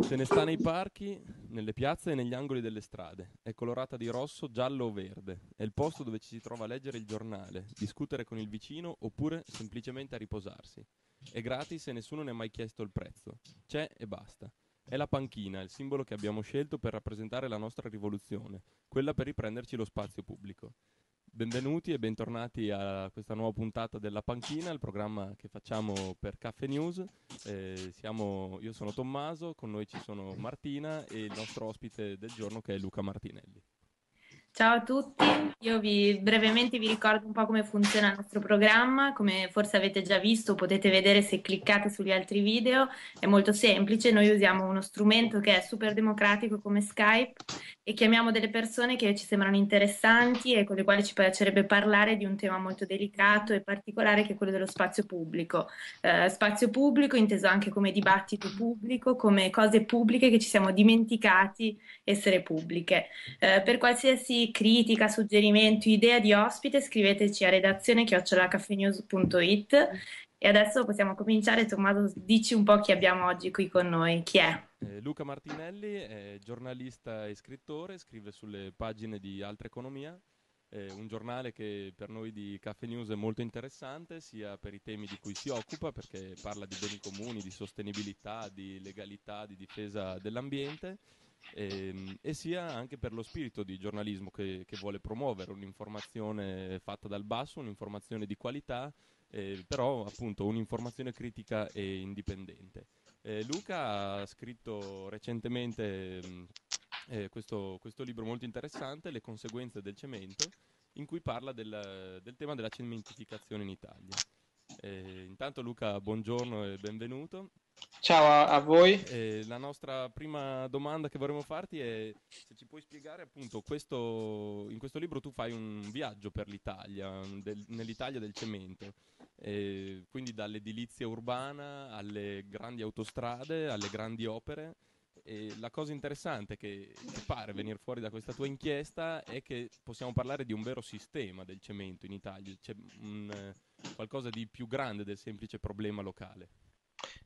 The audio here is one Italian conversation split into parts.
Se ne sta nei parchi, nelle piazze e negli angoli delle strade. È colorata di rosso, giallo o verde. È il posto dove ci si trova a leggere il giornale, discutere con il vicino oppure semplicemente a riposarsi. È gratis e nessuno ne ha mai chiesto il prezzo. C'è e basta. È la panchina, il simbolo che abbiamo scelto per rappresentare la nostra rivoluzione, quella per riprenderci lo spazio pubblico. Benvenuti e bentornati a questa nuova puntata della Panchina, il programma che facciamo per Caffè News. Eh, siamo, io sono Tommaso, con noi ci sono Martina e il nostro ospite del giorno che è Luca Martinelli. Ciao a tutti, io vi, brevemente vi ricordo un po' come funziona il nostro programma, come forse avete già visto, potete vedere se cliccate sugli altri video, è molto semplice, noi usiamo uno strumento che è super democratico come Skype e chiamiamo delle persone che ci sembrano interessanti e con le quali ci piacerebbe parlare di un tema molto delicato e particolare che è quello dello spazio pubblico. Eh, spazio pubblico inteso anche come dibattito pubblico, come cose pubbliche che ci siamo dimenticati essere pubbliche. Eh, per qualsiasi critica, suggerimento, idea di ospite, scriveteci a redazione chiocciolacaffenews.it e adesso possiamo cominciare. Tommaso, dici un po' chi abbiamo oggi qui con noi, chi è? Eh, Luca Martinelli è giornalista e scrittore, scrive sulle pagine di Altra Economia, eh, un giornale che per noi di Caffè News è molto interessante, sia per i temi di cui si occupa, perché parla di beni comuni, di sostenibilità, di legalità, di difesa dell'ambiente, e, ehm, e, sia anche per lo spirito di giornalismo che, che, vuole promuovere un'informazione fatta dal basso, un'informazione di qualità, eh, però appunto un'informazione critica e indipendente. Eh, Luca ha scritto recentemente ehm, eh, questo, questo, libro molto interessante, Le conseguenze del cemento, in cui parla del, del tema della cementificazione in Italia. Eh, intanto Luca, buongiorno e benvenuto. Ciao a, a voi. Eh, la nostra prima domanda che vorremmo farti è se ci puoi spiegare appunto questo, in questo libro tu fai un viaggio per l'Italia, del, nell'Italia del cemento, eh, quindi dall'edilizia urbana alle grandi autostrade, alle grandi opere. E la cosa interessante che ti pare venire fuori da questa tua inchiesta è che possiamo parlare di un vero sistema del cemento in Italia, c'è un, qualcosa di più grande del semplice problema locale.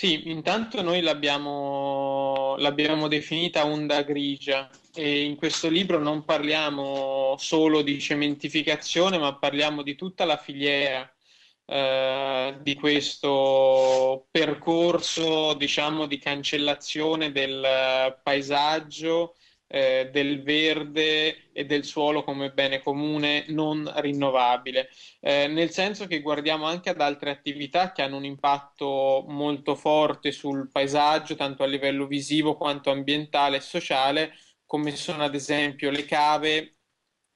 Sì, intanto noi l'abbiamo, l'abbiamo, definita onda grigia e in questo libro non parliamo solo di cementificazione, ma parliamo di tutta la filiera eh, di questo percorso, diciamo, di cancellazione del paesaggio eh, del verde e del suolo come bene comune non rinnovabile, eh, nel senso che guardiamo anche ad altre attività che hanno un impatto molto forte sul paesaggio, tanto a livello visivo quanto ambientale e sociale, come sono ad esempio le cave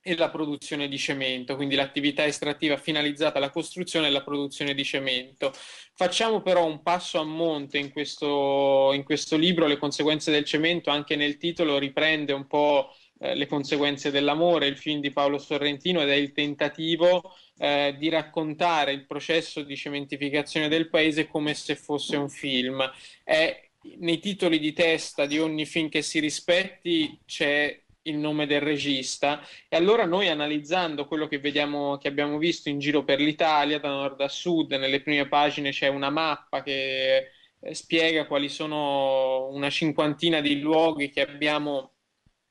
e la produzione di cemento, quindi l'attività estrattiva finalizzata alla costruzione e alla produzione di cemento. Facciamo però un passo a monte in questo, in questo libro, le conseguenze del cemento, anche nel titolo riprende un po' eh, le conseguenze dell'amore, il film di Paolo Sorrentino ed è il tentativo eh, di raccontare il processo di cementificazione del paese come se fosse un film. È nei titoli di testa di ogni film che si rispetti c'è il nome del regista e allora noi analizzando quello che vediamo che abbiamo visto in giro per l'Italia da nord a sud nelle prime pagine c'è una mappa che eh, spiega quali sono una cinquantina di luoghi che abbiamo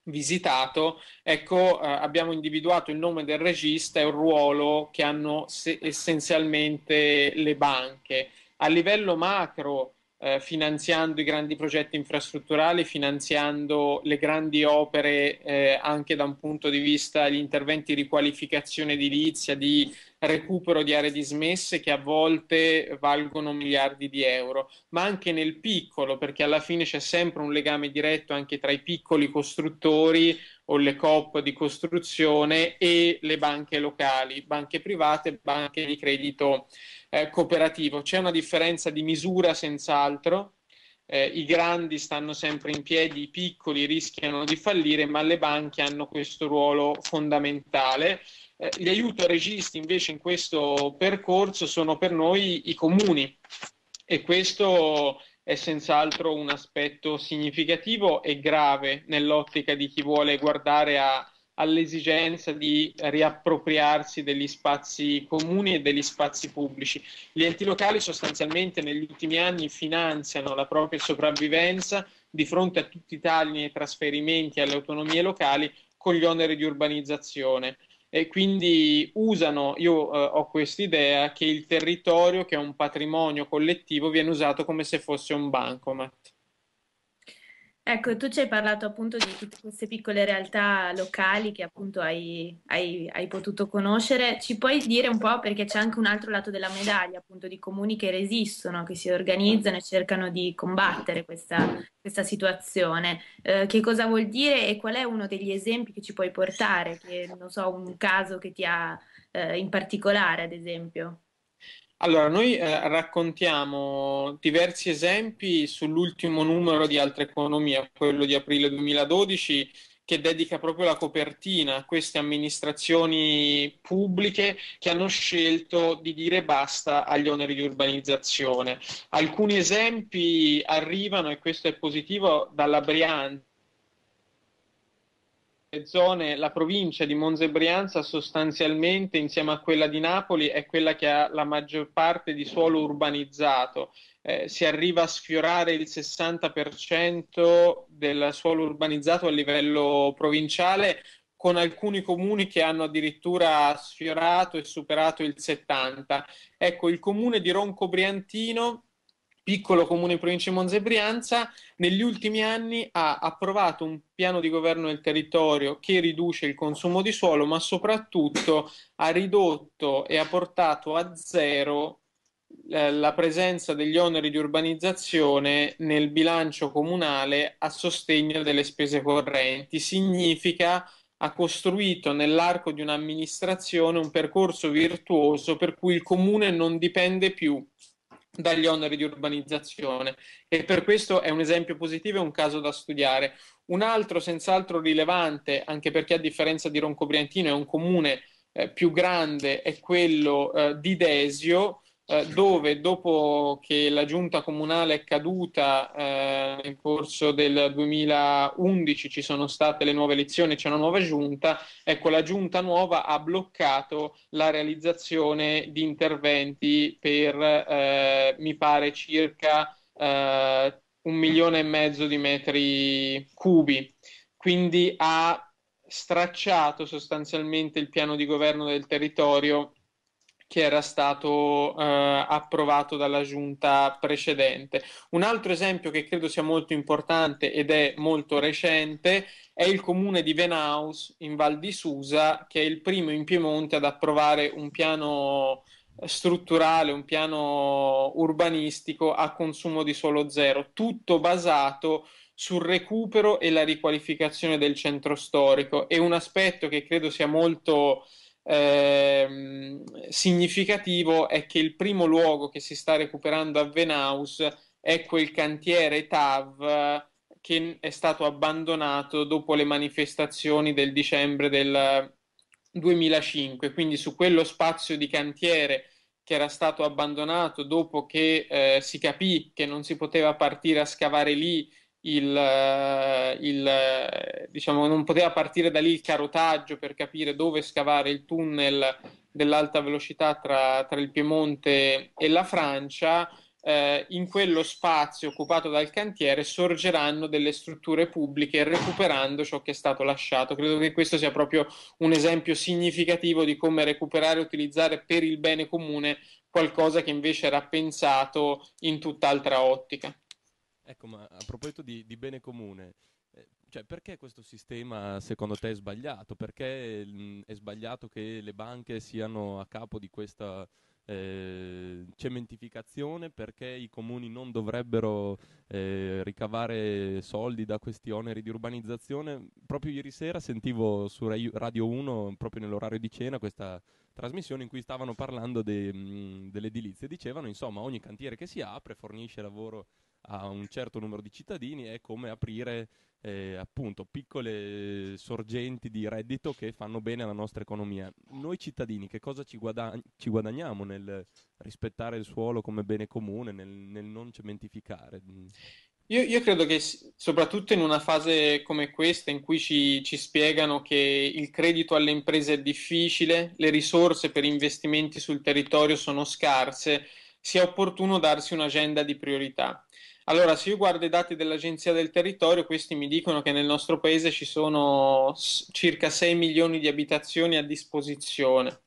visitato ecco eh, abbiamo individuato il nome del regista e un ruolo che hanno se- essenzialmente le banche a livello macro eh, finanziando i grandi progetti infrastrutturali, finanziando le grandi opere eh, anche da un punto di vista degli interventi di riqualificazione edilizia, di recupero di aree dismesse che a volte valgono miliardi di euro, ma anche nel piccolo, perché alla fine c'è sempre un legame diretto anche tra i piccoli costruttori o le COP di costruzione e le banche locali, banche private, banche di credito eh, cooperativo. C'è una differenza di misura senz'altro, eh, i grandi stanno sempre in piedi, i piccoli rischiano di fallire, ma le banche hanno questo ruolo fondamentale. Eh, gli aiuto registi invece in questo percorso sono per noi i comuni e questo è senz'altro un aspetto significativo e grave nell'ottica di chi vuole guardare a all'esigenza di riappropriarsi degli spazi comuni e degli spazi pubblici. Gli enti locali sostanzialmente negli ultimi anni finanziano la propria sopravvivenza di fronte a tutti i tagli e trasferimenti alle autonomie locali con gli oneri di urbanizzazione e quindi usano, io eh, ho quest'idea che il territorio, che è un patrimonio collettivo, viene usato come se fosse un bancomat. Ecco, tu ci hai parlato appunto di tutte queste piccole realtà locali che appunto hai, hai, hai, potuto conoscere. Ci puoi dire un po', perché c'è anche un altro lato della medaglia, appunto, di comuni che resistono, che si organizzano e cercano di combattere questa, questa situazione. Eh, che cosa vuol dire e qual è uno degli esempi che ci puoi portare? Che non so, un caso che ti ha eh, in particolare, ad esempio. Allora, noi eh, raccontiamo diversi esempi sull'ultimo numero di Altre Economia, quello di aprile 2012, che dedica proprio la copertina a queste amministrazioni pubbliche che hanno scelto di dire basta agli oneri di urbanizzazione. Alcuni esempi arrivano, e questo è positivo, dalla Brianza zone, la provincia di Monza e Brianza sostanzialmente insieme a quella di Napoli è quella che ha la maggior parte di suolo urbanizzato. Eh, si arriva a sfiorare il 60% del suolo urbanizzato a livello provinciale, con alcuni comuni che hanno addirittura sfiorato e superato il 70%. Ecco, il comune di Ronco Briantino piccolo comune in provincia di Monza e Brianza, negli ultimi anni ha approvato un piano di governo del territorio che riduce il consumo di suolo, ma soprattutto ha ridotto e ha portato a zero eh, la presenza degli oneri di urbanizzazione nel bilancio comunale a sostegno delle spese correnti. Significa ha costruito nell'arco di un'amministrazione un percorso virtuoso per cui il comune non dipende più dagli oneri di urbanizzazione e per questo è un esempio positivo e un caso da studiare. Un altro senz'altro rilevante, anche perché a differenza di Roncobriantino è un comune eh, più grande, è quello eh, di Desio, eh, dove dopo che la giunta comunale è caduta eh, nel corso del 2011 ci sono state le nuove elezioni, c'è una nuova giunta, ecco la giunta nuova ha bloccato la realizzazione di interventi per, eh, mi pare, circa eh, un milione e mezzo di metri cubi, quindi ha stracciato sostanzialmente il piano di governo del territorio che era stato eh, approvato dalla giunta precedente. Un altro esempio che credo sia molto importante ed è molto recente è il comune di Venaus in Val di Susa, che è il primo in Piemonte ad approvare un piano strutturale, un piano urbanistico a consumo di suolo zero, tutto basato sul recupero e la riqualificazione del centro storico. E un aspetto che credo sia molto Ehm, significativo è che il primo luogo che si sta recuperando a Venaus è quel cantiere TAV che è stato abbandonato dopo le manifestazioni del dicembre del 2005, quindi su quello spazio di cantiere che era stato abbandonato dopo che eh, si capì che non si poteva partire a scavare lì il, eh, il, eh, diciamo, non poteva partire da lì il carotaggio per capire dove scavare il tunnel dell'alta velocità tra, tra il Piemonte e la Francia. Eh, in quello spazio occupato dal cantiere sorgeranno delle strutture pubbliche recuperando ciò che è stato lasciato. Credo che questo sia proprio un esempio significativo di come recuperare e utilizzare per il bene comune qualcosa che invece era pensato in tutt'altra ottica. Ecco, ma a proposito di, di bene comune, eh, cioè perché questo sistema secondo te è sbagliato? Perché mh, mm, è sbagliato che le banche siano a capo di questa eh, cementificazione? Perché i comuni non dovrebbero eh, ricavare soldi da questi oneri di urbanizzazione? Proprio ieri sera sentivo su Radio 1, proprio nell'orario di cena, questa trasmissione in cui stavano parlando de, mh, mm, dell'edilizia e dicevano, insomma, ogni cantiere che si apre fornisce lavoro a un certo numero di cittadini è come aprire eh, appunto piccole sorgenti di reddito che fanno bene alla nostra economia. Noi cittadini che cosa ci, guadagn- ci guadagniamo nel rispettare il suolo come bene comune, nel, nel non cementificare? Mm. Io, io, credo che soprattutto in una fase come questa in cui ci, ci, spiegano che il credito alle imprese è difficile, le risorse per investimenti sul territorio sono scarse, sia opportuno darsi un'agenda di priorità. Allora, se io guardo i dati dell'Agenzia del Territorio, questi mi dicono che nel nostro paese ci sono circa 6 milioni di abitazioni a disposizione,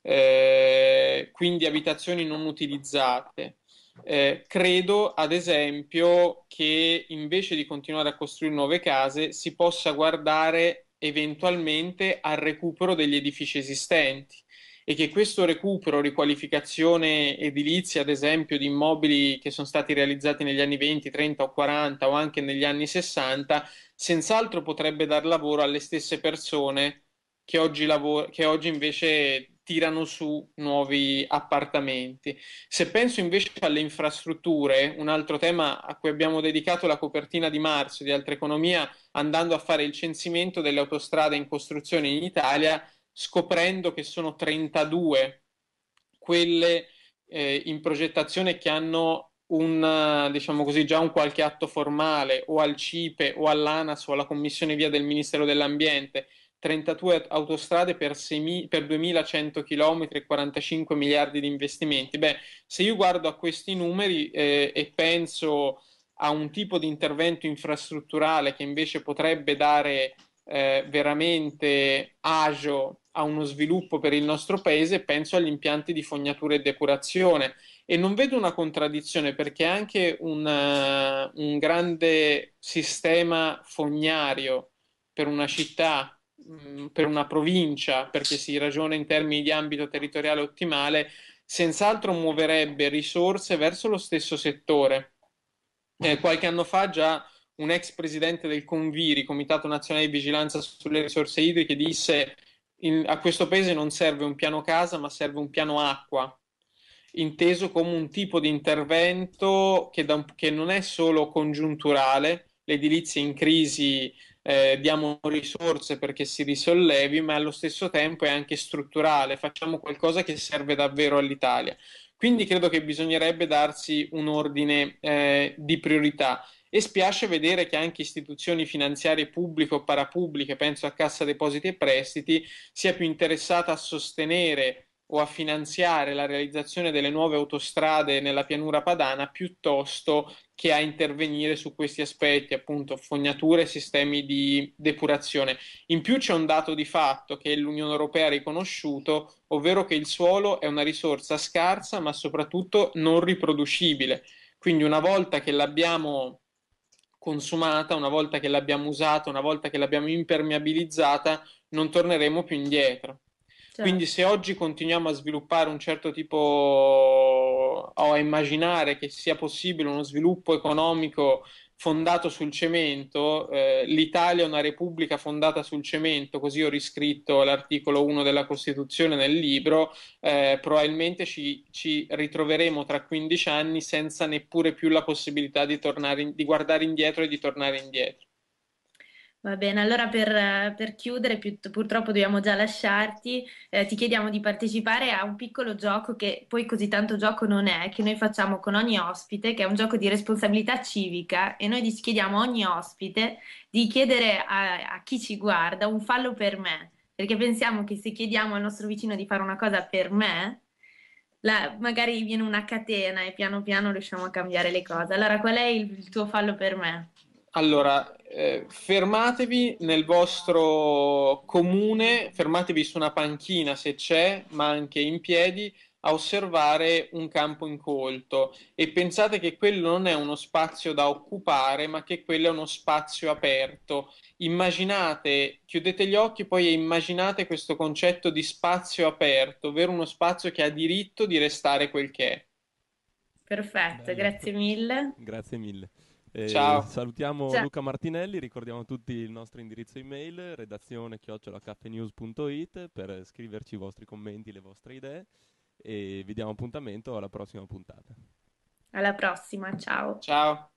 eh, quindi abitazioni non utilizzate. Eh, credo, ad esempio, che invece di continuare a costruire nuove case si possa guardare eventualmente al recupero degli edifici esistenti e che questo recupero, riqualificazione edilizia, ad esempio, di immobili che sono stati realizzati negli anni 20, 30 o 40 o anche negli anni 60, senz'altro potrebbe dar lavoro alle stesse persone che oggi, lavor- che oggi invece tirano su nuovi appartamenti. Se penso invece alle infrastrutture, un altro tema a cui abbiamo dedicato la copertina di marzo di Altra Economia, andando a fare il censimento delle autostrade in costruzione in Italia, scoprendo che sono 32 quelle eh, in progettazione che hanno un, diciamo così, già un qualche atto formale o al CIPE o all'ANAS o alla Commissione Via del Ministero dell'Ambiente, 32 autostrade per, 6, per 2100 km e 45 miliardi di investimenti. Beh, se io guardo a questi numeri eh, e penso a un tipo di intervento infrastrutturale che invece potrebbe dare eh, veramente agio a uno sviluppo per il nostro paese, penso agli impianti di fognatura e decorazione e non vedo una contraddizione perché anche una, eh, un grande sistema fognario per una città, mm, per una provincia, perché si ragiona in termini di ambito territoriale ottimale, senz'altro muoverebbe risorse verso lo stesso settore. Eh, qualche anno fa già un ex presidente del Conviri, Comitato Nazionale di Vigilanza sulle Risorse Idriche, disse in, a questo paese non serve un piano casa, ma serve un piano acqua, inteso come un tipo di intervento che, da, che non è solo congiunturale, l'edilizia in crisi eh, diamo risorse perché si risollevi, ma allo stesso tempo è anche strutturale, facciamo qualcosa che serve davvero all'Italia. Quindi credo che bisognerebbe darsi un ordine eh, di priorità e spiace vedere che anche istituzioni finanziarie pubbliche o parapubbliche, penso a Cassa Depositi e Prestiti, sia più interessata a sostenere o a finanziare la realizzazione delle nuove autostrade nella pianura padana piuttosto che a intervenire su questi aspetti, appunto fognature e sistemi di depurazione. In più c'è un dato di fatto che l'Unione Europea ha riconosciuto, ovvero che il suolo è una risorsa scarsa ma soprattutto non riproducibile. Quindi una volta che l'abbiamo consumata, una volta che l'abbiamo usata, una volta che l'abbiamo impermeabilizzata, non torneremo più indietro. Certo. Quindi se oggi continuiamo a sviluppare un certo tipo o a immaginare che sia possibile uno sviluppo economico fondato sul cemento, eh, l'Italia è una repubblica fondata sul cemento, così ho riscritto l'articolo 1 della Costituzione nel libro, eh, probabilmente ci, ci, ritroveremo tra 15 anni senza neppure più la possibilità di, in, di guardare indietro e di tornare indietro. Va bene, allora per, per chiudere, purtroppo dobbiamo già lasciarti, eh, ti chiediamo di partecipare a un piccolo gioco che poi così tanto gioco non è, che noi facciamo con ogni ospite, che è un gioco di responsabilità civica e noi chiediamo a ogni ospite di chiedere a, a chi ci guarda un fallo per me, perché pensiamo che se chiediamo al nostro vicino di fare una cosa per me, la, magari viene una catena e piano piano riusciamo a cambiare le cose. Allora qual è il, il tuo fallo per me? Allora, eh, fermatevi nel vostro comune, fermatevi su una panchina se c'è, ma anche in piedi, a osservare un campo incolto e pensate che quello non è uno spazio da occupare, ma che quello è uno spazio aperto. Immaginate, chiudete gli occhi poi immaginate questo concetto di spazio aperto, ovvero uno spazio che ha diritto di restare quel che è. Perfetto, Bello. grazie mille. Grazie mille. Eh, Ciao. Salutiamo Ciao. Luca Martinelli, ricordiamo tutti il nostro indirizzo email, redazione chiocciolacaffenews.it per scriverci i vostri commenti, le vostre idee e vi diamo appuntamento alla prossima puntata. Alla prossima, ciao. Ciao.